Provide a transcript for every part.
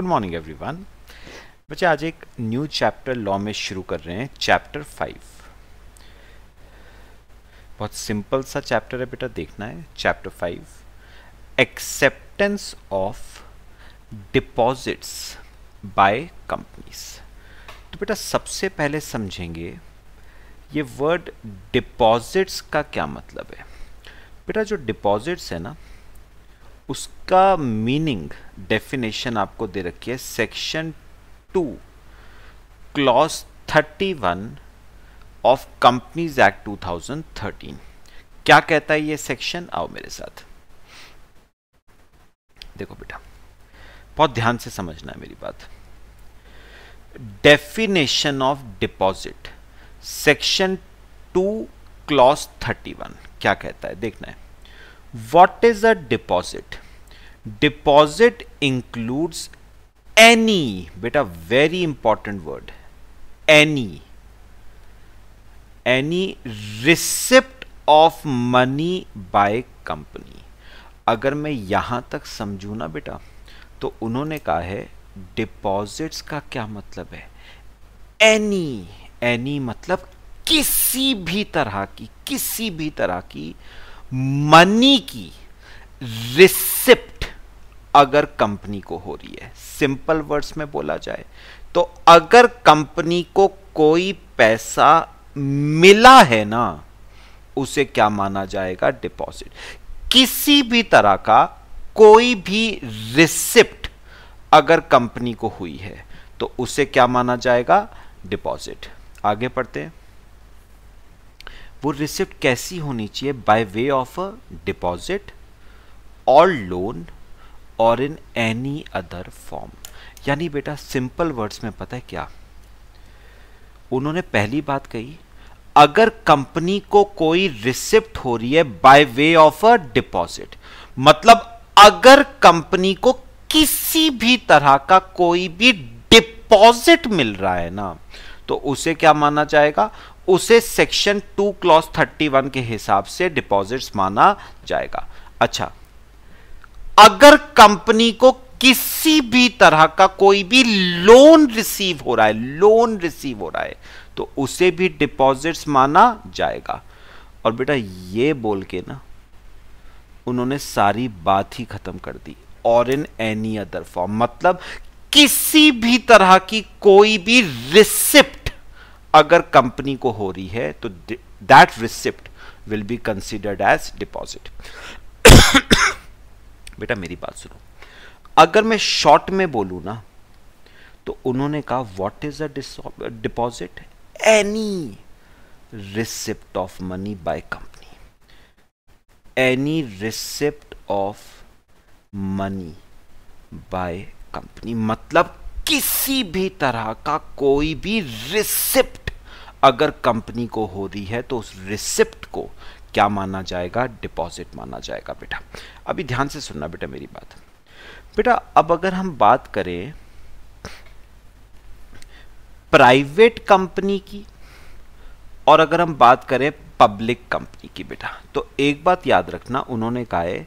Good morning everyone बच्चे आज एक न्यू चैप्टर लॉ में शुरू कर रहे हैं चैप्टर फाइव बहुत सिंपल सा चैप्टर है बेटा देखना है chapter five acceptance of deposits by companies तो बेटा सबसे पहले समझेंगे ये वर्ड डिपॉजिट्स का क्या मतलब है बेटा जो डिपॉजिट्स है ना उसका मीनिंग डेफिनेशन आपको दे रखी है section two clause thirty one of companies act 2013 क्या कहता है ये सेक्शन आओ मेरे साथ देखो बेटा बहुत ध्यान से समझना है मेरी बात definition of deposit section two clause thirty one क्या कहता है देखना है what is a deposit deposit includes any beta very important word any any receipt of money by company अगर मैं यहां तक समझू ना बेटा तो उन्होंने कहा है डिपॉजिट्स का क्या मतलब है एनी एनी मतलब किसी भी तरह की किसी भी तरह की मनी की रिसिप्ट अगर कंपनी को हो रही है सिंपल वर्ड्स में बोला जाए तो अगर कंपनी को कोई पैसा मिला है ना उसे क्या माना जाएगा डिपॉजिट किसी भी तरह का कोई भी रिसिप्ट अगर कंपनी को हुई है तो उसे क्या माना जाएगा डिपॉजिट आगे पढ़ते हैं वो रिसिप्ट कैसी होनी चाहिए by way of a deposit और लोन और इन एनी अदर फॉर्म यानी बेटा सिंपल वर्ड्स में पता है क्या उन्होंने पहली बात कही अगर कंपनी को कोई रिसिप्ट हो रही है by way of a deposit मतलब अगर कंपनी को किसी भी तरह का कोई भी डिपॉजिट मिल रहा है ना तो उसे क्या माना जाएगा उसे section two clause thirty one के हिसाब से डिपॉजिट्स माना जाएगा अच्छा अगर कंपनी को किसी भी तरह का कोई भी लोन रिसीव हो रहा है लोन रिसीव हो रहा है तो उसे भी डिपॉजिट्स माना जाएगा और बेटा ये बोल के ना उन्होंने सारी बात ही खत्म कर दी और इन एनी अदर फॉर्म मतलब किसी भी तरह की कोई भी रिसिप्ट अगर कंपनी को हो रही है तो that receipt will be considered as deposit बेटा मेरी बात सुनो अगर मैं शॉर्ट में बोलू ना तो उन्होंने कहा what is a deposit any receipt of money by company any receipt of money by company मतलब किसी भी तरह का कोई भी रिसिप्ट अगर कंपनी को हो रही है तो उस रिसिप्ट को क्या माना जाएगा डिपॉजिट माना जाएगा बेटा अभी ध्यान से सुनना बेटा मेरी बात बेटा अब अगर हम बात करें प्राइवेट कंपनी की और अगर हम बात करें पब्लिक कंपनी की बेटा तो एक बात याद रखना उन्होंने कहा है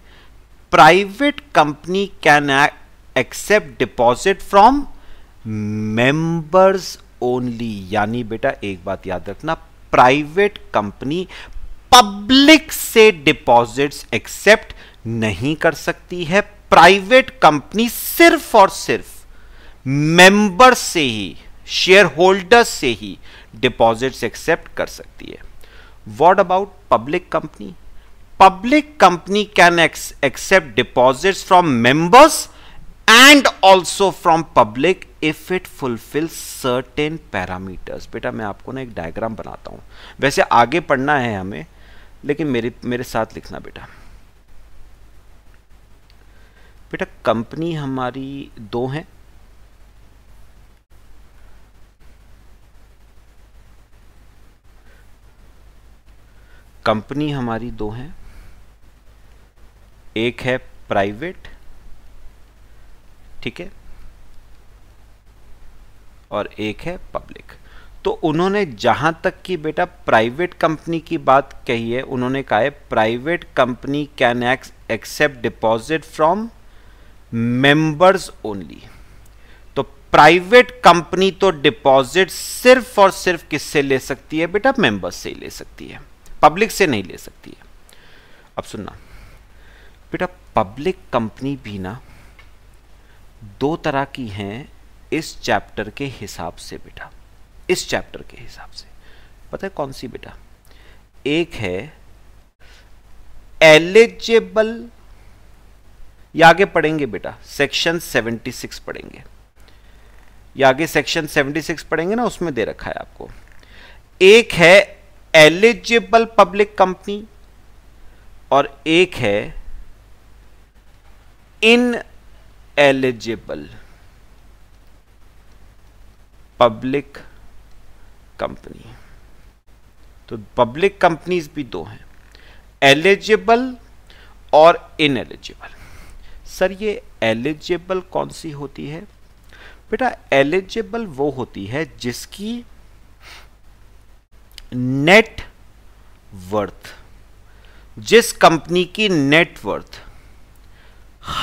private company can accept deposit from members only यानी बेटा एक बात याद रखना प्राइवेट कंपनी पब्लिक से डिपॉजिट्स एक्सेप्ट नहीं कर सकती है प्राइवेट कंपनी सिर्फ और सिर्फ मेंबर्स से ही शेयर होल्डर्स से ही डिपॉजिट्स एक्सेप्ट कर सकती है what about public company public company can accept deposits from members and also from public if it fulfil certain parameters बेटा मैं आपको ना एक डायग्राम बनाता हूं वैसे आगे पढ़ना है हमें लेकिन मेरे मेरे साथ लिखना बेटा बेटा कंपनी हमारी दो हैं कंपनी हमारी दो हैं एक है प्राइवेट ठीक है और एक है पब्लिक तो उन्होंने जहां तक कि बेटा प्राइवेट कंपनी की बात कही है उन्होंने कहा है private company can accept deposit from members only तो प्राइवेट कंपनी तो डिपॉजिट सिर्फ और सिर्फ किससे ले सकती है बेटा मेंबर्स से ही ले सकती है पब्लिक से नहीं ले सकती है अब सुनना बेटा पब्लिक कंपनी भी ना दो तरह की हैं इस चैप्टर के हिसाब से बेटा इस चैप्टर के हिसाब से पता है कौन सी बेटा एक है एलिजिबल या आगे पढ़ेंगे बेटा सेक्शन 76 पढ़ेंगे या आगे सेक्शन 76 पढ़ेंगे ना उसमें दे रखा है आपको एक है एलिजिबल पब्लिक कंपनी और एक है इन एलिजिबल पब्लिक कंपनी तो पब्लिक कंपनीज भी दो हैं एलिजिबल और इन एलिजिबल सर ये एलिजिबल कौन सी होती है बेटा एलिजिबल वो होती है जिसकी नेट वर्थ जिस कंपनी की नेटवर्थ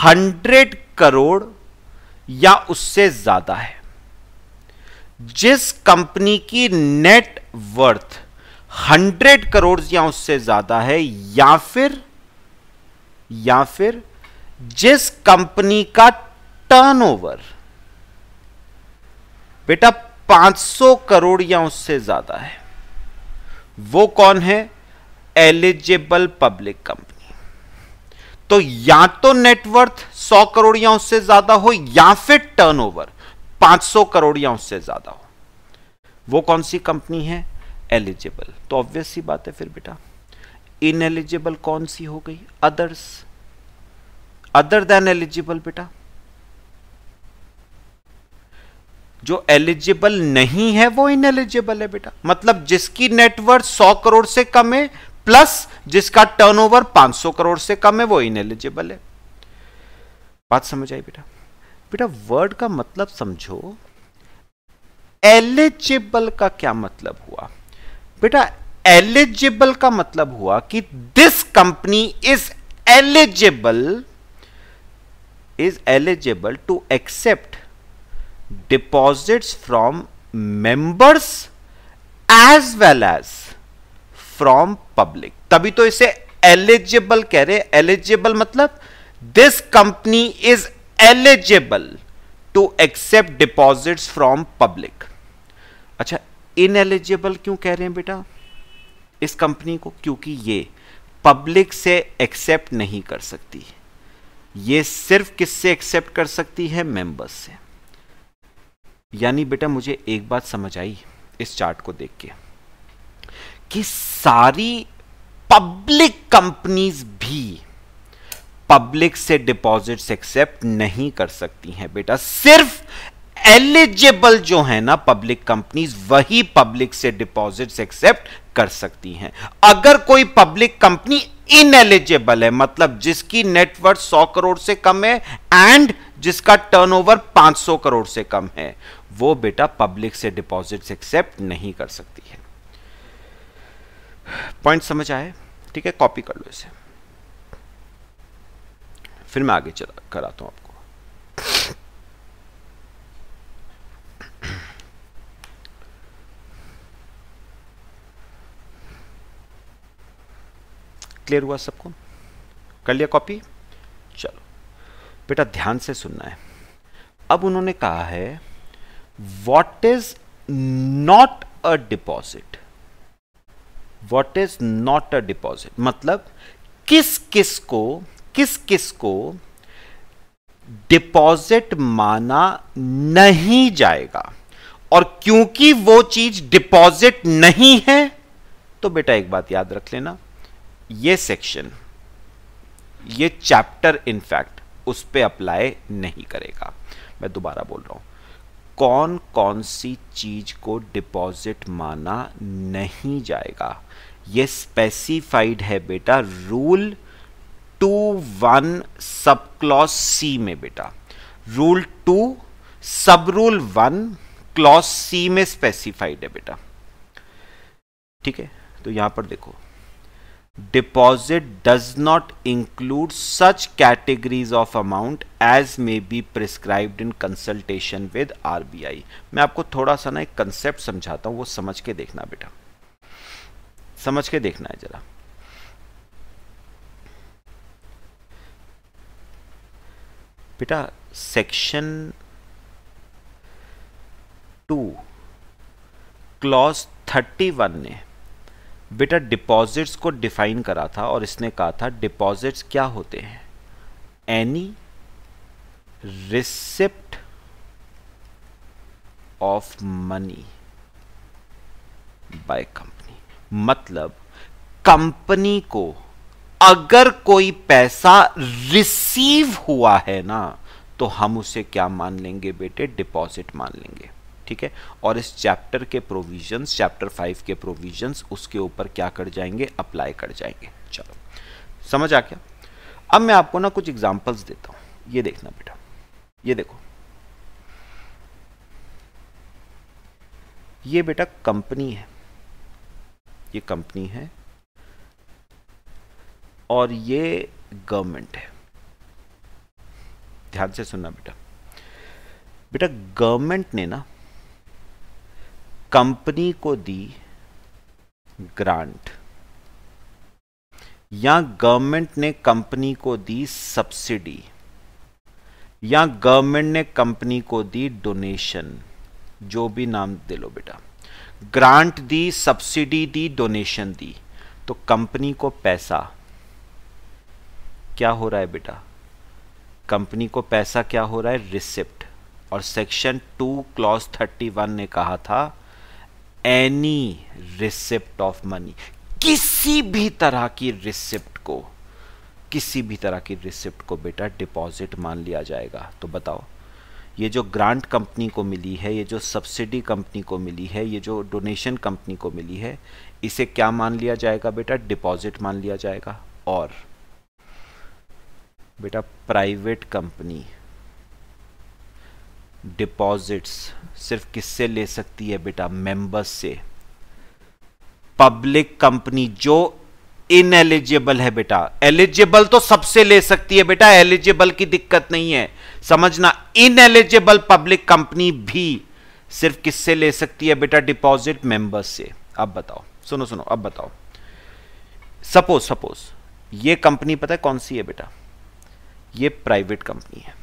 हंड्रेड करोड़ या उससे ज्यादा है जिस कंपनी की नेट वर्थ हंड्रेड करोड़ या उससे ज्यादा है या फिर या फिर जिस कंपनी का टर्नओवर बेटा 500 करोड़ या उससे ज्यादा है वो कौन है एलिजिबल पब्लिक कंपनी तो या तो नेटवर्थ 100 करोड़ या उससे ज्यादा हो या फिर टर्नओवर 500 करोड़ या उससे ज्यादा हो वो कौन सी कंपनी है एलिजिबल तो ऑब्वियस सी बात है फिर बेटा इनएलिजिबल कौन सी हो गई अदर्स अदर देन एलिजिबल बेटा जो एलिजिबल नहीं है वो इनएलिजिबल है बेटा मतलब जिसकी नेटवर्थ 100 करोड़ से कम है प्लस जिसका टर्नओवर 500 करोड़ से कम है वो इनएलिजिबल है बात समझ आई बेटा बेटा वर्ड का मतलब समझो एलिजिबल का क्या मतलब हुआ बेटा एलिजिबल का मतलब हुआ कि this company is eligible is eligible to accept deposits from members as well as from public तभी तो इसे एलिजिबल कह रहे एलिजिबल मतलब this company is eligible to accept deposits from public अच्छा इनएलिजिबल क्यों कह रहे हैं बेटा इस कंपनी को क्योंकि ये पब्लिक से एक्सेप्ट नहीं कर सकती ये सिर्फ किससे एक्सेप्ट कर सकती है मेंबर्स से यानी बेटा मुझे एक बात समझ आई इस चार्ट को देख के कि सारी पब्लिक कंपनीज भी पब्लिक से डिपॉजिट्स एक्सेप्ट नहीं कर सकती हैं बेटा सिर्फ एलिजिबल जो है ना पब्लिक कंपनीज वही पब्लिक से डिपॉजिट्स एक्सेप्ट कर सकती हैं अगर कोई पब्लिक कंपनी इनएलिजिबल है मतलब जिसकी नेटवर्थ 100 करोड़ से कम है एंड जिसका टर्नओवर 500 करोड़ से कम है वो बेटा पब्लिक से डिपॉजिट्स एक्सेप्ट नहीं कर सकती है पॉइंट समझ आए ठीक है कॉपी कर लो इसे फिर मैं आगे चला कराता हूँ आपको क्लियर हुआ सबको कर लिया कॉपी चलो बेटा ध्यान से सुनना है अब उन्होंने कहा है what is not a deposit what is not a deposit मतलब किस किस को किस किस को डिपॉजिट माना नहीं जाएगा और क्योंकि वो चीज डिपॉजिट नहीं है तो बेटा एक बात याद रख लेना ये सेक्शन ये चैप्टर इनफैक्ट उस पर अप्लाई नहीं करेगा मैं दोबारा बोल रहा हूं कौन कौन सी चीज को डिपॉजिट माना नहीं जाएगा ये स्पेसिफाइड है बेटा rule two one sub clause C में बेटा rule two sub rule one clause C में स्पेसिफाइड है बेटा ठीक है तो यहां पर देखो deposit does not include such categories of amount as may be prescribed in consultation with RBI. मैं आपको थोड़ा सा ना एक कंसेप्ट समझाता हूँ वो समझ के देखना बेटा समझ के देखना है जरा बेटा section two clause thirty one ने बेटा डिपॉजिट्स को डिफाइन करा था और इसने कहा था डिपॉजिट्स क्या होते हैं any receipt of money by company मतलब कंपनी को अगर कोई पैसा रिसीव हुआ है ना तो हम उसे क्या मान लेंगे बेटे डिपॉजिट मान लेंगे ठीक है और इस चैप्टर के प्रोविजंस चैप्टर फाइव के प्रोविजंस उसके ऊपर क्या कर जाएंगे अप्लाई कर जाएंगे चलो समझ आ गया अब मैं आपको ना कुछ एग्जाम्पल्स देता हूं ये देखना बेटा ये देखो ये बेटा कंपनी है ये कंपनी है और ये गवर्नमेंट है ध्यान से सुनना बेटा बेटा गवर्नमेंट ने ना कंपनी को दी ग्रांट या गवर्नमेंट ने कंपनी को दी सब्सिडी या गवर्नमेंट ने कंपनी को दी डोनेशन जो भी नाम दे लो बेटा ग्रांट दी सब्सिडी दी डोनेशन दी तो कंपनी को पैसा क्या हो रहा है बेटा कंपनी को पैसा क्या हो रहा है रिसिप्ट और section two clause thirty one ने कहा था एनी रिसिप्ट ऑफ मनी किसी भी तरह की रिसिप्ट को किसी भी तरह की रिसिप्ट को बेटा डिपॉजिट मान लिया जाएगा तो बताओ ये जो ग्रांट कंपनी को मिली है ये जो सब्सिडी कंपनी को मिली है ये जो डोनेशन कंपनी को मिली है इसे क्या मान लिया जाएगा बेटा डिपॉजिट मान लिया जाएगा और बेटा प्राइवेट कंपनी डिपॉजिट्स सिर्फ किससे ले सकती है बेटा मेंबर्स से पब्लिक कंपनी जो इन एलिजिबल है बेटा एलिजिबल तो सबसे ले सकती है बेटा एलिजिबल की दिक्कत नहीं है समझना इनएलिजिबल पब्लिक कंपनी भी सिर्फ किससे ले सकती है बेटा डिपॉजिट मेंबर्स से अब बताओ सुनो सुनो अब बताओ सपोज सपोज ये कंपनी पता है कौन सी है बेटा ये प्राइवेट कंपनी है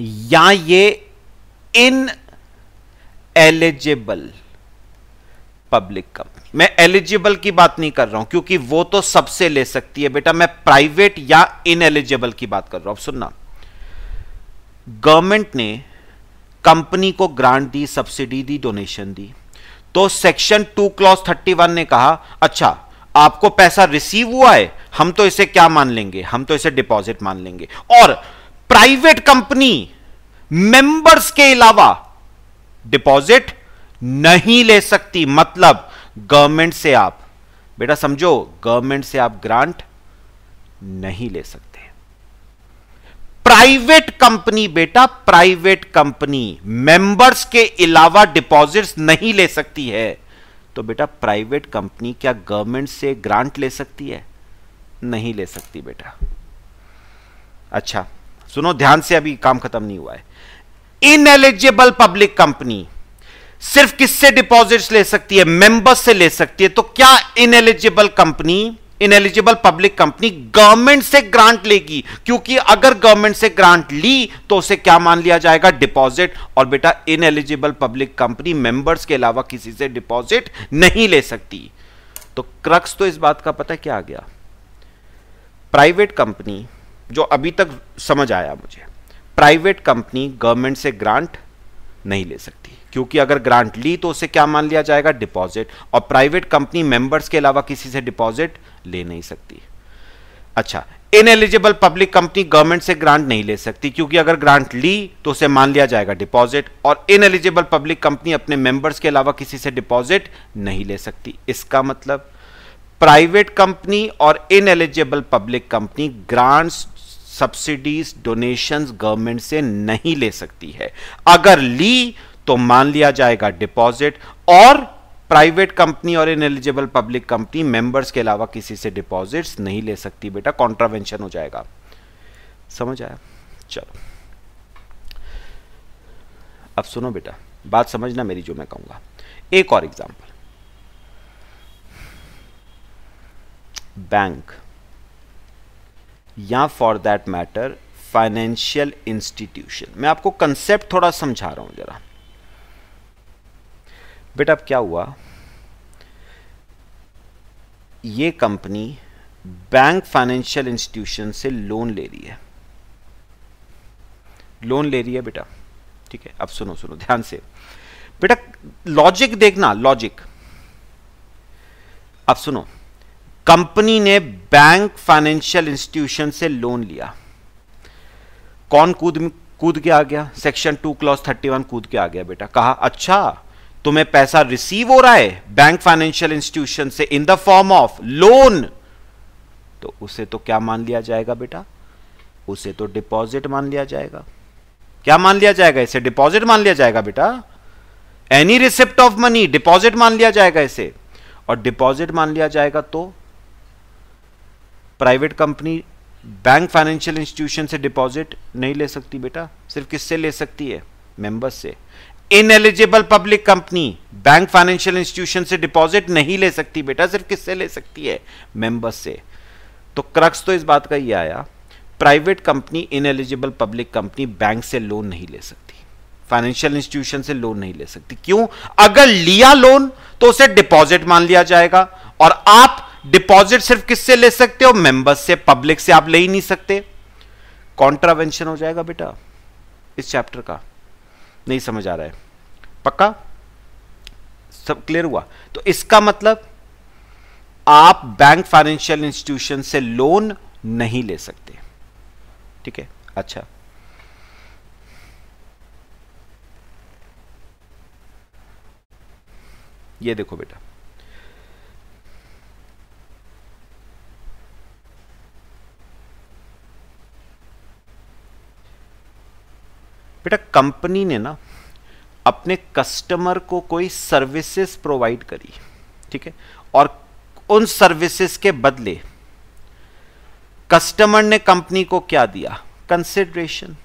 या ये इन एलिजिबल पब्लिक कंपनी मैं एलिजिबल की बात नहीं कर रहा हूं क्योंकि वो तो सबसे ले सकती है बेटा मैं प्राइवेट या इन एलिजिबल की बात कर रहा हूं सुनना गवर्नमेंट ने कंपनी को ग्रांट दी सब्सिडी दी डोनेशन दी तो section two clause thirty one ने कहा अच्छा आपको पैसा रिसीव हुआ है हम तो इसे क्या मान लेंगे हम तो इसे डिपॉजिट मान लेंगे और प्राइवेट कंपनी मेंबर्स के अलावा डिपॉजिट नहीं ले सकती मतलब गवर्नमेंट से आप बेटा समझो गवर्नमेंट से आप ग्रांट नहीं ले सकते प्राइवेट कंपनी बेटा प्राइवेट कंपनी मेंबर्स के अलावा डिपॉजिट्स नहीं ले सकती है तो बेटा प्राइवेट कंपनी क्या गवर्नमेंट से ग्रांट ले सकती है नहीं ले सकती बेटा अच्छा सुनो ध्यान से अभी काम खत्म नहीं हुआ है इन एलिजिबल पब्लिक कंपनी सिर्फ किससे डिपॉजिट्स ले सकती है मेंबर्स से ले सकती है तो क्या ineligible company ineligible public company government से ग्रांट लेगी क्योंकि अगर गवर्नमेंट से ग्रांट ली तो उसे क्या मान लिया जाएगा डिपॉजिट और बेटा ineligible public company members के अलावा किसी से डिपॉजिट नहीं ले सकती तो क्रक्स तो इस बात का पता क्या आ गया प्राइवेट कंपनी जो अभी तक समझ आया मुझे प्राइवेट कंपनी गवर्नमेंट से ग्रांट नहीं ले सकती क्योंकि अगर ग्रांट ली तो उसे क्या मान लिया जाएगा डिपॉजिट और प्राइवेट कंपनी मेंबर्स के अलावा किसी से डिपॉजिट ले नहीं सकती अच्छा इनएलिजिबल पब्लिक कंपनी गवर्नमेंट से ग्रांट नहीं ले सकती क्योंकि अगर ग्रांट ली तो उसे मान लिया जाएगा डिपॉजिट और इनएलिजिबल पब्लिक कंपनी अपने मेंबर्स के अलावा किसी से डिपॉजिट नहीं ले सकती इसका मतलब प्राइवेट कंपनी और ineligible public company grants subsidies donations government से नहीं ले सकती है अगर ली तो मान लिया जाएगा डिपॉजिट और प्राइवेट कंपनी और ineligible public company members के अलावा किसी से डिपॉजिट्स नहीं ले सकती बेटा कॉन्ट्रावेंशन हो जाएगा समझ आया चलो अब सुनो बेटा बात समझना मेरी जो मैं कहूंगा एक और एग्जांपल बैंक या for that matter financial institution मैं आपको कंसेप्ट थोड़ा समझा रहा हूं जरा बेटा अब क्या हुआ ये कंपनी बैंक फाइनेंशियल इंस्टीट्यूशन से लोन ले रही है लोन ले रही है बेटा ठीक है अब सुनो सुनो ध्यान से बेटा लॉजिक देखना लॉजिक अब सुनो कंपनी ने बैंक फाइनेंशियल इंस्टीट्यूशन से लोन लिया कौन कूद कूद के आ गया section two clause thirty one कूद के आ गया बेटा कहा अच्छा तुम्हें पैसा रिसीव हो रहा है बैंक फाइनेंशियल इंस्टीट्यूशन से in the form of loan तो उसे तो क्या मान लिया जाएगा बेटा उसे तो डिपॉजिट मान लिया जाएगा क्या मान लिया जाएगा इसे डिपॉजिट मान लिया जाएगा बेटा any receipt of money deposit मान लिया जाएगा इसे और डिपॉजिट मान लिया जाएगा तो private company bank financial institution से डिपॉजिट नहीं ले सकती बेटा सिर्फ किससे ले सकती है मेंबर्स से ineligible public company bank financial institution से डिपॉजिट नहीं ले सकती बेटा सिर्फ किससे ले सकती है मेंबर्स से तो क्रक्स तो इस बात का ही आया private company ineligible public company bank से लोन नहीं ले सकती फाइनेंशियल इंस्टीट्यूशन से लोन नहीं ले सकती क्यों अगर लिया लोन तो उसे डिपॉजिट मान लिया जाएगा और आप डिपॉजिट सिर्फ किससे ले सकते हो मेंबर्स से पब्लिक से आप ले ही नहीं सकते कॉन्ट्रावेंशन हो जाएगा बेटा इस चैप्टर का नहीं समझ आ रहा है पक्का सब क्लियर हुआ तो इसका मतलब आप बैंक फाइनेंशियल इंस्टीट्यूशन से लोन नहीं ले सकते ठीक है अच्छा ये देखो बेटा बेटा कंपनी ने ना अपने कस्टमर को कोई सर्विसेज प्रोवाइड करी ठीक है और उन सर्विसेज के बदले कस्टमर ने कंपनी को क्या दिया कंसिडरेशन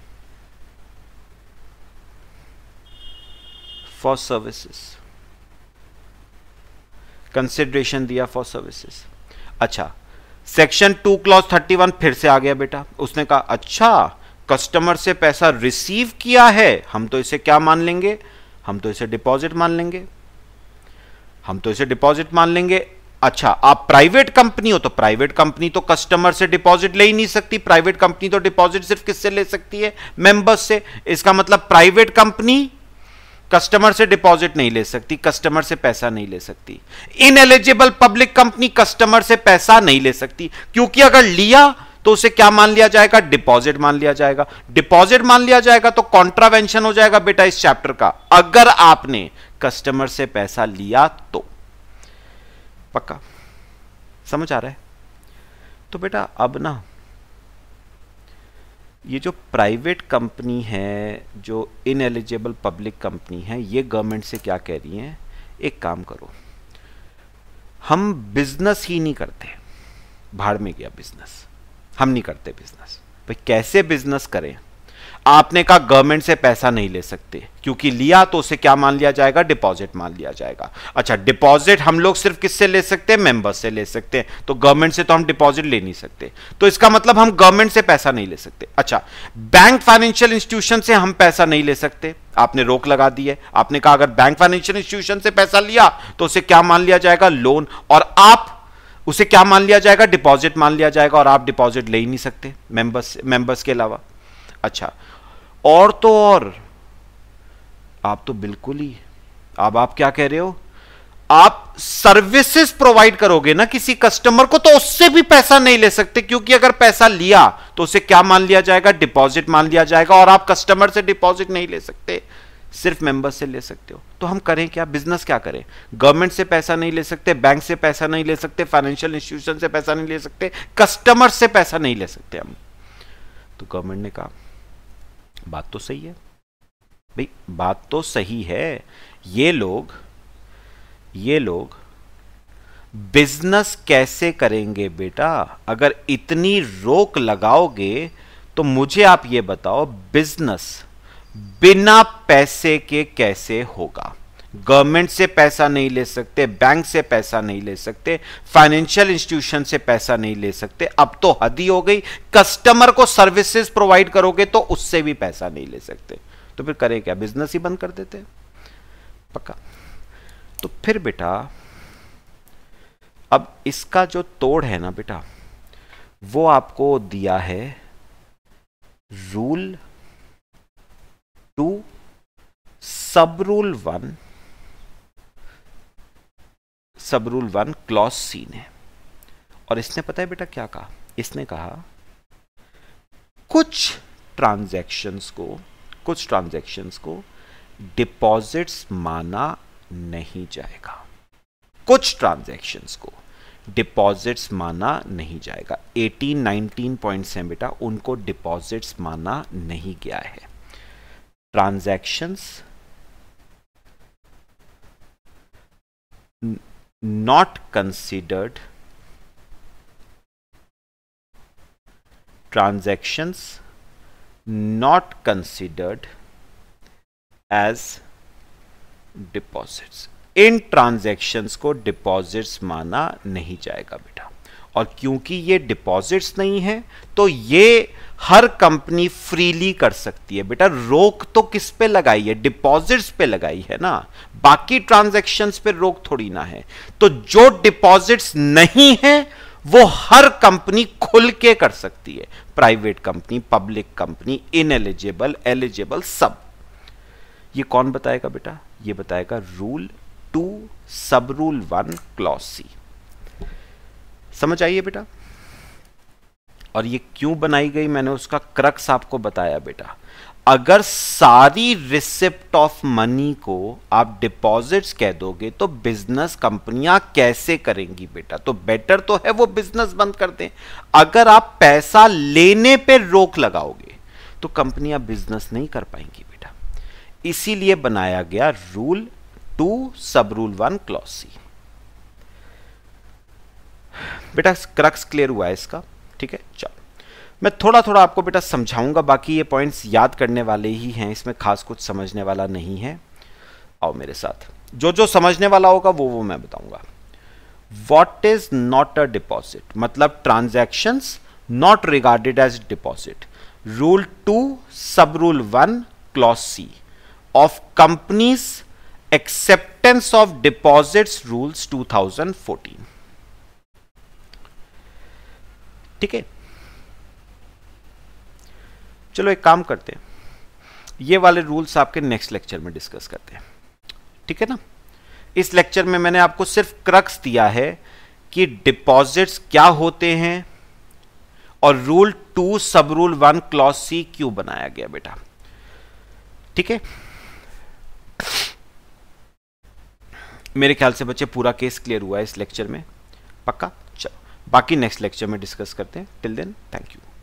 फॉर सर्विसेज कंसिडरेशन दिया फॉर सर्विसेज अच्छा section two clause thirty one फिर से आ गया बेटा उसने कहा अच्छा कस्टमर से पैसा रिसीव किया है हम तो इसे क्या मान लेंगे हम तो इसे डिपॉजिट मान लेंगे हम तो इसे डिपॉजिट मान लेंगे अच्छा आप प्राइवेट कंपनी हो तो प्राइवेट कंपनी तो कस्टमर से डिपॉजिट ले ही नहीं सकती प्राइवेट कंपनी तो डिपॉजिट सिर्फ किससे ले सकती है मेंबर्स से इसका मतलब प्राइवेट कंपनी कस्टमर से डिपॉजिट नहीं ले सकती कस्टमर से पैसा नहीं ले सकती ineligible public company customer से पैसा नहीं ले सकती क्योंकि अगर लिया तो उसे क्या मान लिया जाएगा डिपॉजिट मान लिया जाएगा डिपॉजिट मान लिया जाएगा तो कॉन्ट्रावेंशन हो जाएगा बेटा इस चैप्टर का अगर आपने कस्टमर से पैसा लिया तो पक्का समझ आ रहा है तो बेटा अब ना ये जो प्राइवेट कंपनी है जो इनएलिजिबल पब्लिक कंपनी है ये गवर्नमेंट से क्या कह रही है एक काम करो हम बिजनेस ही नहीं करते भाड़ में गया बिजनेस हम नहीं करते बिजनेस भाई कैसे बिजनेस करें आपने कहा गवर्नमेंट से पैसा नहीं ले सकते क्योंकि लिया तो उसे क्या मान लिया जाएगा डिपॉजिट मान लिया जाएगा अच्छा डिपॉजिट हम लोग सिर्फ किससे ले सकते हैं मेंबर्स से ले सकते हैं तो गवर्नमेंट से तो हम डिपॉजिट ले नहीं सकते तो इसका मतलब हम गवर्नमेंट से पैसा नहीं ले सकते अच्छा बैंक फाइनेंशियल इंस्टीट्यूशन से हम पैसा नहीं ले सकते आपने रोक लगा दी है आपने कहा अगर बैंक फाइनेंशियल इंस्टीट्यूशन से पैसा लिया तो उसे क्या मान लिया जाएगा लोन और आप उसे क्या मान लिया जाएगा डिपॉजिट मान लिया जाएगा और आप डिपॉजिट ले ही नहीं सकते मेंबर्स मेंबर्स के अलावा अच्छा और तो और आप तो बिल्कुल ही अब आप क्या कह रहे हो आप सर्विसेज प्रोवाइड करोगे ना किसी कस्टमर को तो उससे भी पैसा नहीं ले सकते क्योंकि अगर पैसा लिया तो उसे क्या मान लिया जाएगा डिपॉजिट मान लिया जाएगा और आप कस्टमर से डिपॉजिट नहीं ले सकते सिर्फ मेंबर से ले सकते हो तो हम करें क्या बिजनेस क्या करें गवर्नमेंट से पैसा नहीं ले सकते बैंक से पैसा नहीं ले सकते फाइनेंशियल इंस्टीट्यूशन से पैसा नहीं ले सकते कस्टमर से पैसा नहीं ले सकते हम तो गवर्नमेंट ने कहा बात तो सही है भाई बात तो सही है ये लोग ये लोग बिजनेस कैसे करेंगे बेटा अगर इतनी रोक लगाओगे तो मुझे आप ये बताओ बिजनेस बिना पैसे के कैसे होगा गवर्नमेंट से पैसा नहीं ले सकते बैंक से पैसा नहीं ले सकते फाइनेंशियल इंस्टीट्यूशन से पैसा नहीं ले सकते अब तो हद ही हो गई कस्टमर को सर्विसेज प्रोवाइड करोगे तो उससे भी पैसा नहीं ले सकते तो फिर करें क्या बिजनेस ही बंद कर देते पक्का तो फिर बेटा अब इसका जो तोड़ है ना बेटा वो आपको दिया है rule two sub rule one sub rule one clause C ने और इसने पता है बेटा क्या कहा इसने कहा कुछ ट्रांजैक्शंस को कुछ ट्रांजैक्शंस को डिपॉजिट्स माना नहीं जाएगा कुछ ट्रांजैक्शंस को डिपॉजिट्स माना नहीं जाएगा 18 19 पॉइंट्स हैं बेटा उनको डिपॉजिट्स माना नहीं गया है transactions not considered transactions not considered as deposits इन ट्रांजेक्शन को डिपॉजिट्स माना नहीं जाएगा बेटा और क्योंकि ये डिपॉजिट्स नहीं है तो ये हर कंपनी फ्रीली कर सकती है बेटा रोक तो किस पे लगाई है डिपॉजिट्स पे लगाई है ना बाकी ट्रांजैक्शंस पे रोक थोड़ी ना है तो जो डिपॉजिट्स नहीं है वो हर कंपनी खुल के कर सकती है private company public company ineligible eligible सब ये कौन बताएगा बेटा ये बताएगा rule two sub rule one clause C समझ आइए बेटा और ये क्यों बनाई गई मैंने उसका क्रक्स आपको बताया बेटा अगर सारी रिसिप्ट ऑफ मनी को आप डिपॉजिट्स कह दोगे तो बिजनेस कंपनियां कैसे करेंगी बेटा तो बेटर तो है वो बिजनेस बंद कर दें अगर आप पैसा लेने पे रोक लगाओगे तो कंपनियां बिजनेस नहीं कर पाएंगी बेटा इसीलिए बनाया गया rule two sub rule one clause C बेटा क्रक्स क्लियर हुआ है इसका ठीक है चलो मैं थोड़ा थोड़ा आपको बेटा समझाऊंगा बाकी ये पॉइंट्स याद करने वाले ही हैं इसमें खास कुछ समझने वाला नहीं है आओ मेरे साथ जो जो समझने वाला होगा वो वो मैं बताऊंगा what is not a deposit मतलब transaction not regarded as deposit rule two sub rule one clause C of companies acceptance of deposits rules 2014 ठीक है चलो एक काम करते हैं ये वाले रूल्स आपके नेक्स्ट लेक्चर में डिस्कस करते हैं ठीक है ना इस लेक्चर में मैंने आपको सिर्फ क्रक्स दिया है कि डिपॉजिट्स क्या होते हैं और rule two sub rule one clause C क्यों बनाया गया बेटा ठीक है मेरे ख्याल से बच्चे पूरा केस क्लियर हुआ है इस लेक्चर में पक्का बाकी नेक्स्ट लेक्चर में डिस्कस करते हैं टिल देन थैंक यू